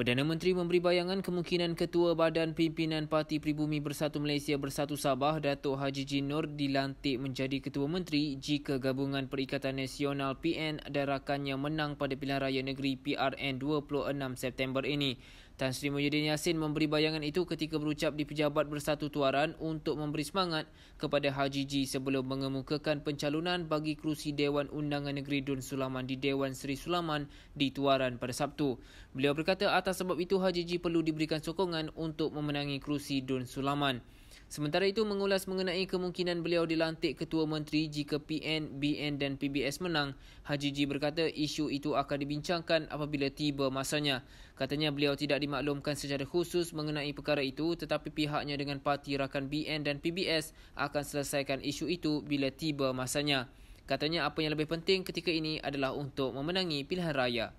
Perdana Menteri memberi bayangan kemungkinan Ketua Badan Pimpinan Parti Pribumi Bersatu Malaysia Bersatu Sabah Datuk Haji Jin Nur dilantik menjadi Ketua Menteri jika Gabungan Perikatan Nasional PN dan rakannya menang pada pilihan raya negeri PRN 26 September ini. Tan Sri Mujudin Yassin memberi bayangan itu ketika berucap di Pejabat Bersatu Tuaran untuk memberi semangat kepada Haji G sebelum mengemukakan pencalonan bagi kerusi Dewan Undangan Negeri Dun Sulaiman di Dewan Seri Sulaman di Tuaran pada Sabtu. Beliau berkata atas sebab itu Haji G perlu diberikan sokongan untuk memenangi kerusi Dun Sulaiman. Sementara itu mengulas mengenai kemungkinan beliau dilantik Ketua Menteri jika PN, BN dan PBS menang, Haji Ji berkata isu itu akan dibincangkan apabila tiba masanya. Katanya beliau tidak dimaklumkan secara khusus mengenai perkara itu tetapi pihaknya dengan parti rakan BN dan PBS akan selesaikan isu itu bila tiba masanya. Katanya apa yang lebih penting ketika ini adalah untuk memenangi pilihan raya.